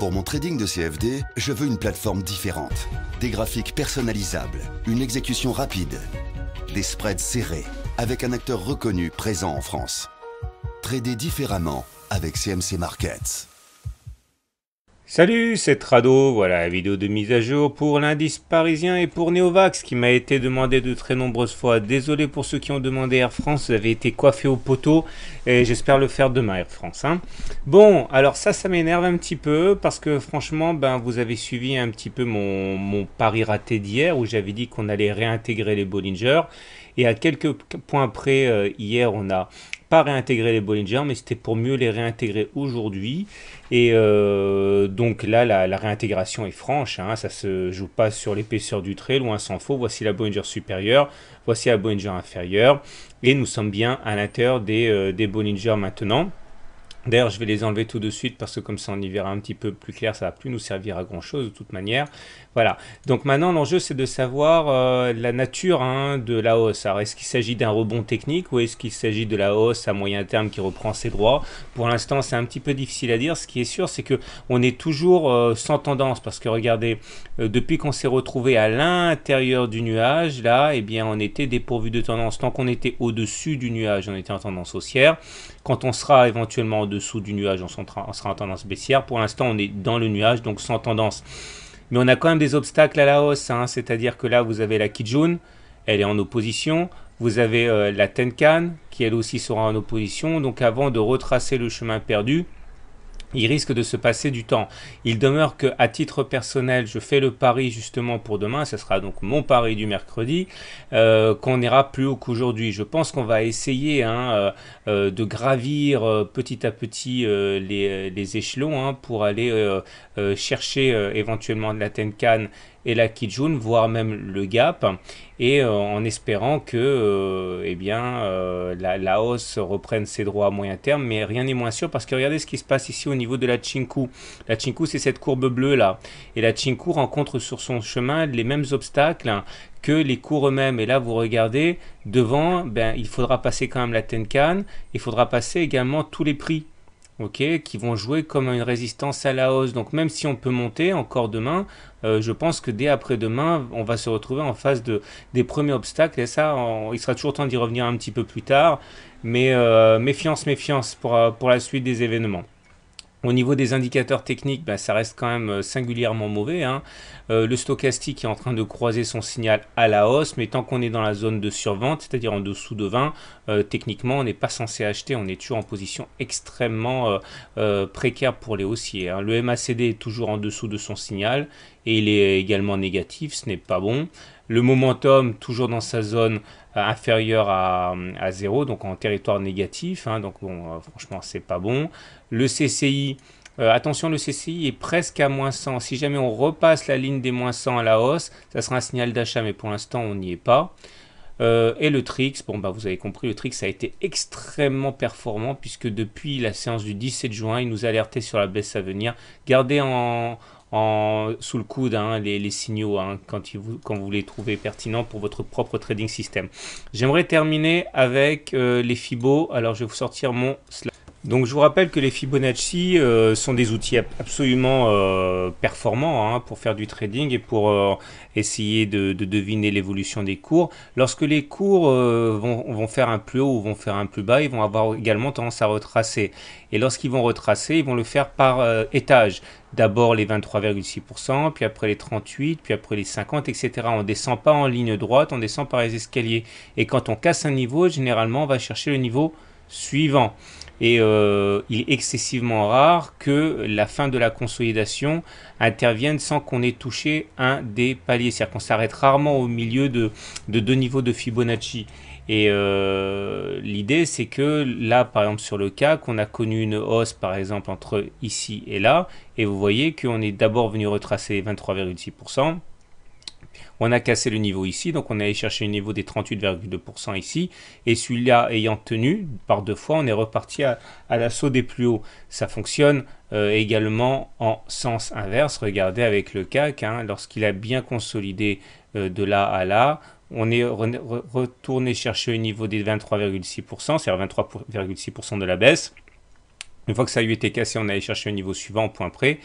Pour mon trading de CFD, je veux une plateforme différente. Des graphiques personnalisables, une exécution rapide, des spreads serrés, avec un acteur reconnu présent en France. Trader différemment avec CMC Markets. Salut, c'est Trado, voilà la vidéo de mise à jour pour l'indice parisien et pour Neovax qui m'a été demandé de très nombreuses fois. Désolé pour ceux qui ont demandé Air France, vous avez été coiffé au poteau et j'espère le faire demain Air France. Hein. Bon, alors ça, ça m'énerve un petit peu parce que franchement, ben, vous avez suivi un petit peu mon, pari raté d'hier où j'avais dit qu'on allait réintégrer les Bollinger et à quelques points près, euh, hier, on a réintégrer les Bollinger, mais c'était pour mieux les réintégrer aujourd'hui. Et euh, donc là, la, réintégration est franche, hein. ça se joue pas sur l'épaisseur du trait, loin s'en faut. Voici la Bollinger supérieure, voici la Bollinger inférieure, et nous sommes bien à l'intérieur des, euh, des Bollinger maintenant. D'ailleurs, je vais les enlever tout de suite parce que comme ça, on y verra un petit peu plus clair, ça va plus nous servir à grand chose de toute manière. Voilà. Donc maintenant, l'enjeu, c'est de savoir euh, la nature hein, de la hausse. Alors, est-ce qu'il s'agit d'un rebond technique ou est-ce qu'il s'agit de la hausse à moyen terme qui reprend ses droits Pour l'instant, c'est un petit peu difficile à dire. Ce qui est sûr, c'est que on est toujours euh, sans tendance parce que regardez, euh, depuis qu'on s'est retrouvé à l'intérieur du nuage, là, et eh bien, on était dépourvu de tendance. Tant qu'on était au-dessus du nuage, on était en tendance haussière. Quand on sera éventuellement au sous du nuage, on sera, en tendance baissière. Pour l'instant, on est dans le nuage, donc sans tendance. Mais on a quand même des obstacles à la hausse, hein. c'est-à-dire que là, vous avez la Kijun, elle est en opposition. Vous avez euh, la Tenkan, qui elle aussi sera en opposition. Donc avant de retracer le chemin perdu, il risque de se passer du temps. Il demeure que, à titre personnel, je fais le pari justement pour demain, ce sera donc mon pari du mercredi, euh, qu'on ira plus haut qu'aujourd'hui. Je pense qu'on va essayer hein, euh, euh, de gravir petit à petit les, échelons hein, pour aller chercher éventuellement de la Tenkan et la Kijun, voire même le Gap, et euh, en espérant que euh, eh bien, euh, la, hausse reprenne ses droits à moyen terme, mais rien n'est moins sûr parce que regardez ce qui se passe ici au niveau de la Chinku. La Chinku, c'est cette courbe bleue là, et la Chinku rencontre sur son chemin les mêmes obstacles que les cours eux-mêmes. Et là, vous regardez, devant, ben, il faudra passer quand même la Tenkan, il faudra passer également tous les prix qui vont jouer comme une résistance à la hausse. Donc même si on peut monter encore demain, euh, je pense que dès après-demain, on va se retrouver en face de, des premiers obstacles. Et ça, il sera toujours temps d'y revenir un petit peu plus tard. Mais euh, méfiance, méfiance euh, pour la suite des événements. Au niveau des indicateurs techniques, bah, ça reste quand même euh, singulièrement mauvais. Hein. Euh, le stochastique est en train de croiser son signal à la hausse, mais tant qu'on est dans la zone de survente, c'est-à-dire en dessous de 20, euh, techniquement, on n'est pas censé acheter. On est toujours en position extrêmement précaire pour les haussiers. Hein. Le MACD est toujours en dessous de son signal et il est également négatif, ce n'est pas bon. Le momentum, toujours dans sa zone euh, inférieure à, à 0, donc en territoire négatif. Hein, donc, bon, euh, franchement, c'est pas bon. Le CCI, euh, attention, le CCI est presque à moins 100. Si jamais on repasse la ligne des moins 100 à la hausse, ça sera un signal d'achat, mais pour l'instant, on n'y est pas. et le Trix, bon bah vous avez compris, le Trix a été extrêmement performant puisque depuis la séance du 17 juin, il nous a sur la baisse à venir. Gardez en, sous le coude hein, les, signaux hein, quand, il vous, quand vous les trouvez pertinents pour votre propre trading système J'aimerais terminer avec euh, les FIBO. Alors, je vais vous sortir mon slide. Donc je vous rappelle que les Fibonacci euh, sont des outils absolument euh, performants hein, pour faire du trading et pour euh, essayer de, deviner l'évolution des cours. Lorsque les cours vont, faire un plus haut ou vont faire un plus bas, ils vont avoir également tendance à retracer. Et lorsqu'ils vont retracer, ils vont le faire par étage. D'abord les 23,6%, puis après les 38, puis après les 50, etc. On ne descend pas en ligne droite, on descend par les escaliers. Et quand on casse un niveau, généralement on va chercher le niveau suivant. Et euh, il est excessivement rare que la fin de la consolidation intervienne sans qu'on ait touché un des paliers. C'est-à-dire qu'on s'arrête rarement au milieu de, deux niveaux de Fibonacci. Et euh, l'idée, c'est que là, par exemple, sur le cas, qu'on a connu une hausse, par exemple, entre ici et là, et vous voyez qu'on est d'abord venu retracer 23,6%, on a cassé le niveau ici, donc on est allé chercher le niveau des 38,2% ici. Et celui-là ayant tenu, par deux fois, on est reparti à, l'assaut des plus hauts. Ça fonctionne euh, également en sens inverse. Regardez avec le CAC, hein, lorsqu'il a bien consolidé euh, de là à là, on est retourné chercher le niveau des 23,6%, c'est-à-dire 23,6% de la baisse. Une fois que ça a eu été cassé, on allait chercher le niveau suivant point près.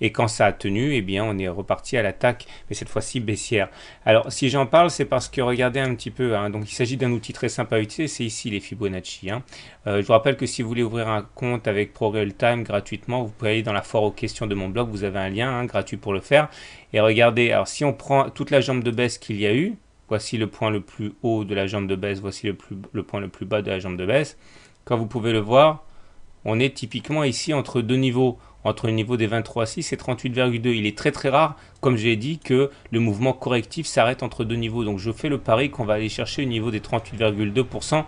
Et quand ça a tenu, eh bien, on est reparti à l'attaque, mais cette fois-ci baissière. Alors, si j'en parle, c'est parce que regardez un petit peu. Hein, donc, il s'agit d'un outil très sympa à utiliser. C'est ici les Fibonacci. Hein. Euh, je vous rappelle que si vous voulez ouvrir un compte avec ProRealTime gratuitement, vous pouvez aller dans la foire aux questions de mon blog. Vous avez un lien hein, gratuit pour le faire. Et regardez, alors si on prend toute la jambe de baisse qu'il y a eu, voici le point le plus haut de la jambe de baisse, voici le, plus, le point le plus bas de la jambe de baisse. Comme vous pouvez le voir, on est typiquement ici entre deux niveaux entre le niveau des 23,6 et 38,2. Il est très très rare, comme j'ai dit, que le mouvement correctif s'arrête entre deux niveaux. Donc je fais le pari qu'on va aller chercher le niveau des 38,2%.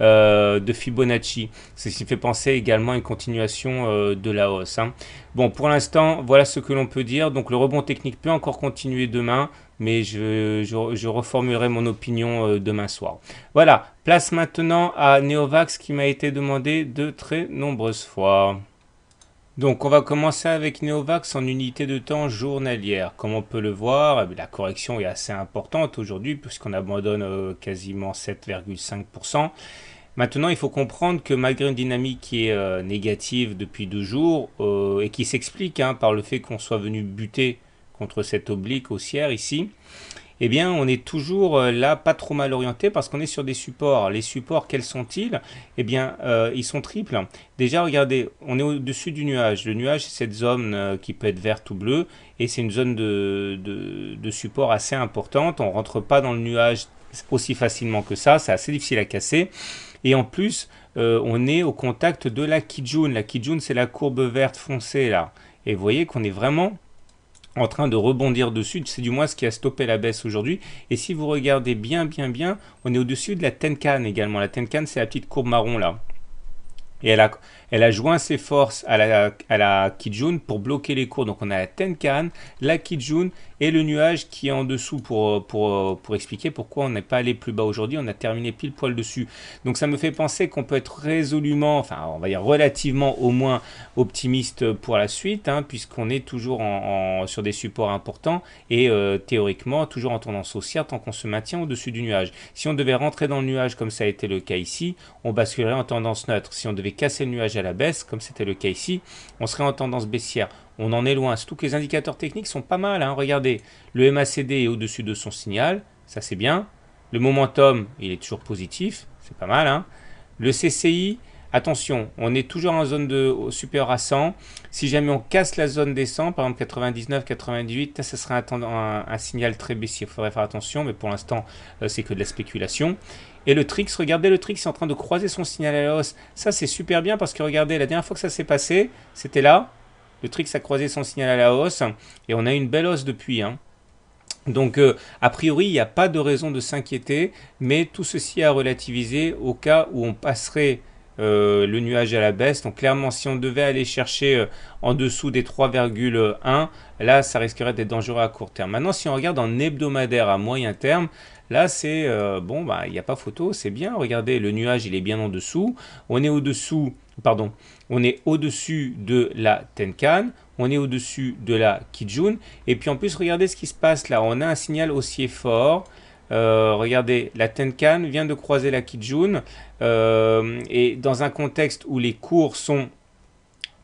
Euh, de Fibonacci. C'est ce qui fait penser également à une continuation euh, de la hausse. Hein. Bon, pour l'instant, voilà ce que l'on peut dire. Donc le rebond technique peut encore continuer demain, mais je, reformulerai mon opinion euh, demain soir. Voilà, place maintenant à Neovax qui m'a été demandé de très nombreuses fois. Donc on va commencer avec Neovax en unité de temps journalière. Comme on peut le voir, la correction est assez importante aujourd'hui puisqu'on abandonne euh, quasiment 7,5%. Maintenant, il faut comprendre que malgré une dynamique qui est euh, négative depuis deux jours euh, et qui s'explique hein, par le fait qu'on soit venu buter contre cette oblique haussière ici, eh bien on est toujours euh, là pas trop mal orienté parce qu'on est sur des supports. Les supports, quels sont-ils Eh bien, euh, ils sont triples. Déjà, regardez, on est au-dessus du nuage. Le nuage, c'est cette zone euh, qui peut être verte ou bleue, et c'est une zone de, support assez importante. On ne rentre pas dans le nuage aussi facilement que ça, c'est assez difficile à casser. Et en plus, on est au contact de la Kijun. La Kijun, c'est la courbe verte foncée là. Et vous voyez qu'on est vraiment en train de rebondir dessus. C'est du moins ce qui a stoppé la baisse aujourd'hui. Et si vous regardez bien, bien, bien, on est au-dessus de la Tenkan également. La Tenkan, c'est la petite courbe marron là. Et elle a, elle a joint ses forces à la, à la Kijun pour bloquer les cours. Donc on a la Tenkan, la Kijun et le nuage qui est en dessous pour, euh, euh, pour, expliquer pourquoi on n'est pas allé plus bas aujourd'hui, on a terminé pile poil dessus. Donc ça me fait penser qu'on peut être résolument, enfin on va dire relativement au moins optimiste pour la suite, hein, puisqu'on est toujours en, sur des supports importants et euh, théoriquement toujours en tendance haussière tant qu'on se maintient au-dessus du nuage. Si on devait rentrer dans le nuage comme ça a été le cas ici, on basculerait en tendance neutre. Si on devait casser le nuage à la baisse comme c'était le cas ici, on serait en tendance baissière on en est loin. Surtout que les indicateurs techniques sont pas mal. Hein. Regardez, le MACD est au-dessus de son signal, ça c'est bien. Le momentum, il est toujours positif, c'est pas mal. Hein. Le CCI, attention, on est toujours en zone de supérieure à 100. Si jamais on casse la zone des 100, par exemple 99, 98, ça serait un, un, signal très baissier. Il faudrait faire attention, mais pour l'instant, euh, c'est que de la spéculation. Et le Trix, regardez le Trix est en train de croiser son signal à la hausse. Ça, c'est super bien parce que regardez, la dernière fois que ça s'est passé, c'était là. Le Trix a croisé son signal à la hausse et on a une belle hausse depuis. Hein. Donc, euh, a priori, il n'y a pas de raison de s'inquiéter, mais tout ceci à relativiser au cas où on passerait euh, le nuage à la baisse. Donc, clairement, si on devait aller chercher euh, en dessous des 3,1, là, ça risquerait d'être dangereux à court terme. Maintenant, si on regarde en hebdomadaire à moyen terme, Là, c'est bon, bah, il n'y a pas photo, c'est bien. Regardez, le nuage, il est bien en dessous. On est au-dessous pardon, on est au-dessus de la Tenkan, on est au-dessus de la Kijun, et puis en plus, regardez ce qui se passe là, on a un signal haussier fort, euh, regardez, la Tenkan vient de croiser la Kijun, euh, et dans un contexte où les cours sont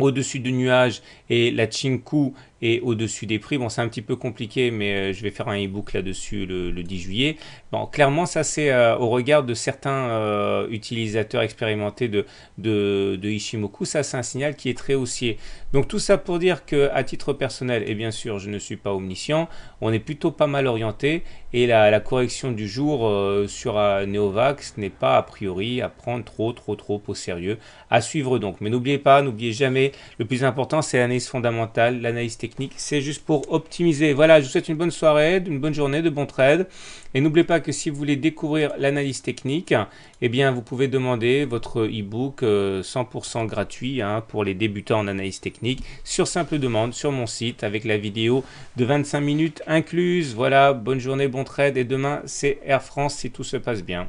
au-dessus du nuage et la Chinku et au-dessus des prix. Bon, c'est un petit peu compliqué, mais euh, je vais faire un e-book là-dessus le, 10 juillet. Bon, clairement, ça c'est euh, au regard de certains euh, utilisateurs expérimentés de, de, Ishimoku, ça c'est un signal qui est très haussier. Donc tout ça pour dire que à titre personnel, et bien sûr, je ne suis pas omniscient, on est plutôt pas mal orienté et la, correction du jour sur Neovax n'est pas a priori à prendre trop trop trop au sérieux. À suivre donc. Mais n'oubliez pas, n'oubliez jamais, le plus important c'est l'analyse fondamentale, l'analyse technique c'est juste pour optimiser. Voilà, je vous souhaite une bonne soirée, une bonne journée, de bons trades. Et n'oubliez pas que si vous voulez découvrir l'analyse technique, eh bien vous pouvez demander votre e-book 100% euh, gratuit hein, pour les débutants en analyse technique sur simple demande sur mon site avec la vidéo de 25 minutes incluse. Voilà, bonne journée, bon trade et demain c'est Air France si tout se passe bien.